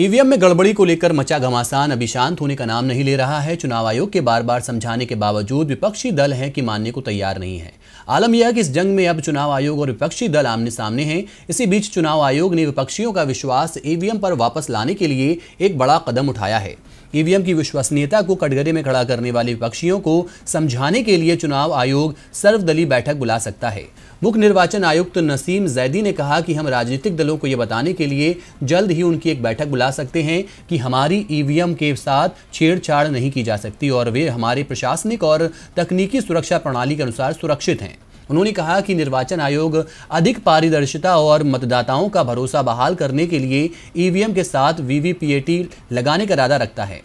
EVM में गड़बड़ी को लेकर मचा घमासान अभी शांत होने का नाम नहीं ले रहा है चुनाव आयोग के बार बार समझाने के बावजूद विपक्षी दल हैं कि मानने को तैयार नहीं है आलम यह है कि इस जंग में अब चुनाव आयोग और विपक्षी दल आमने सामने हैं इसी बीच चुनाव आयोग ने विपक्षियों का विश्वास ईवीएम पर वापस लाने के लिए एक बड़ा कदम उठाया है ईवीएम की विश्वसनीयता को कटघरे में खड़ा करने वाले विपक्षियों को समझाने के लिए चुनाव आयोग सर्वदलीय बैठक बुला सकता है मुख्य निर्वाचन आयुक्त नसीम जैदी ने कहा कि हम राजनीतिक दलों को यह बताने के लिए जल्द ही उनकी एक बैठक बुला दिला सकते हैं कि हमारी ईवीएम e के साथ छेड़छाड़ नहीं की जा सकती और वे हमारे प्रशासनिक और तकनीकी सुरक्षा प्रणाली के अनुसार सुरक्षित हैं उन्होंने कहा कि निर्वाचन आयोग अधिक पारदर्शिता और मतदाताओं का भरोसा बहाल करने के लिए ईवीएम e के साथ वीवीपीएटी लगाने का इरादा रखता है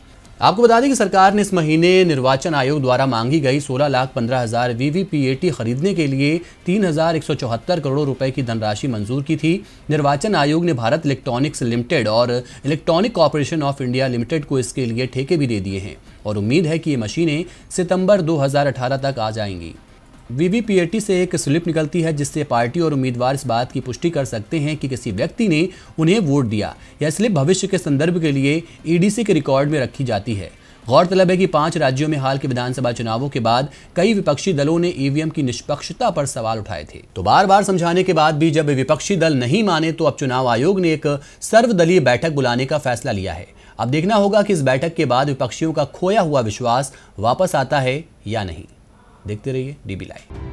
आपको बता दें कि सरकार ने इस महीने निर्वाचन आयोग द्वारा मांगी गई सोलह लाख पंद्रह हजार वीवीपीएटी खरीदने के लिए तीन हजार एक सौ चौहत्तर करोड़ रुपए की धनराशि मंजूर की थी निर्वाचन आयोग ने भारत इलेक्ट्रॉनिक्स लिमिटेड और Electronic Corporation of India Limited को इसके लिए ठेके भी दे दिए हैं और उम्मीद है कि ये मशीनें सितंबर दो तक आ जाएंगी वीवीपीएटी से एक स्लिप निकलती है जिससे पार्टी और उम्मीदवार इस बात की पुष्टि कर सकते हैं कि किसी व्यक्ति ने उन्हें वोट दिया यह स्लिप भविष्य के संदर्भ के लिए ईडीसी के रिकॉर्ड में रखी जाती है गौरतलब है कि पांच राज्यों में हाल के विधानसभा चुनावों के बाद कई विपक्षी दलों ने ईवीएम की निष्पक्षता पर सवाल उठाए थे तो बार बार समझाने के बाद भी जब विपक्षी दल नहीं माने तो अब चुनाव आयोग ने एक सर्वदलीय बैठक बुलाने का फैसला लिया है अब देखना होगा कि इस बैठक के बाद विपक्षियों का खोया हुआ विश्वास वापस आता है या नहीं देखते रहिए डीबी लाइव